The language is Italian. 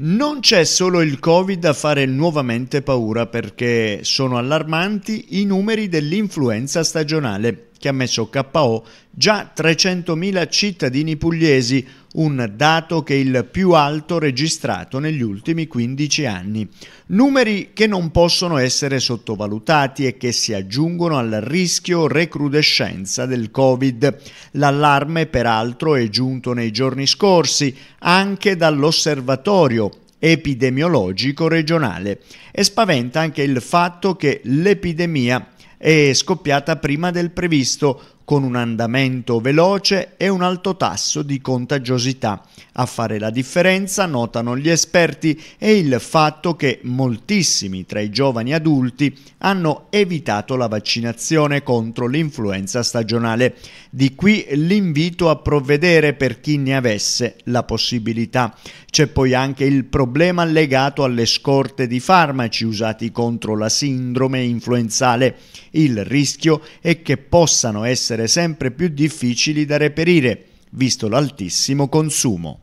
Non c'è solo il Covid a fare nuovamente paura perché sono allarmanti i numeri dell'influenza stagionale che ha messo KO già 300.000 cittadini pugliesi, un dato che è il più alto registrato negli ultimi 15 anni. Numeri che non possono essere sottovalutati e che si aggiungono al rischio recrudescenza del Covid. L'allarme peraltro è giunto nei giorni scorsi anche dall'osservatorio epidemiologico regionale e spaventa anche il fatto che l'epidemia è scoppiata prima del previsto con un andamento veloce e un alto tasso di contagiosità. A fare la differenza, notano gli esperti, è il fatto che moltissimi tra i giovani adulti hanno evitato la vaccinazione contro l'influenza stagionale. Di qui l'invito a provvedere per chi ne avesse la possibilità. C'è poi anche il problema legato alle scorte di farmaci usati contro la sindrome influenzale. Il rischio è che possano essere sempre più difficili da reperire, visto l'altissimo consumo.